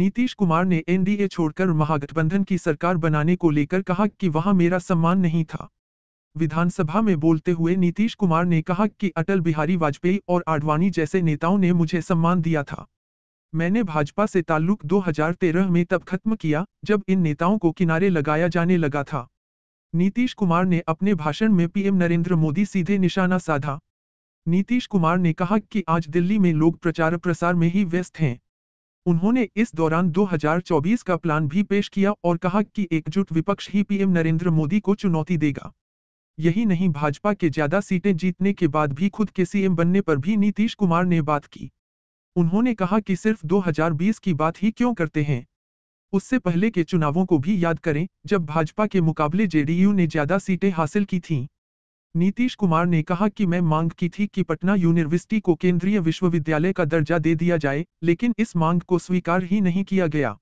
नीतीश कुमार ने एनडीए छोड़कर महागठबंधन की सरकार बनाने को लेकर कहा कि वहां मेरा सम्मान नहीं था विधानसभा में बोलते हुए नीतीश कुमार ने कहा कि अटल बिहारी वाजपेयी और आडवाणी जैसे नेताओं ने मुझे सम्मान दिया था मैंने भाजपा से ताल्लुक 2013 में तब खत्म किया जब इन नेताओं को किनारे लगाया जाने लगा था नीतीश कुमार ने अपने भाषण में पीएम नरेंद्र मोदी सीधे निशाना साधा नीतीश कुमार ने कहा कि आज दिल्ली में लोग प्रचार प्रसार में ही व्यस्त हैं उन्होंने इस दौरान 2024 का प्लान भी पेश किया और कहा कि एकजुट विपक्ष ही पीएम नरेंद्र मोदी को चुनौती देगा यही नहीं भाजपा के ज्यादा सीटें जीतने के बाद भी खुद के सीएम बनने पर भी नीतीश कुमार ने बात की उन्होंने कहा कि सिर्फ 2020 की बात ही क्यों करते हैं उससे पहले के चुनावों को भी याद करें जब भाजपा के मुकाबले जेडीयू ने ज्यादा सीटें हासिल की थीं नीतीश कुमार ने कहा कि मैं मांग की थी कि पटना यूनिवर्सिटी को केंद्रीय विश्वविद्यालय का दर्जा दे दिया जाए लेकिन इस मांग को स्वीकार ही नहीं किया गया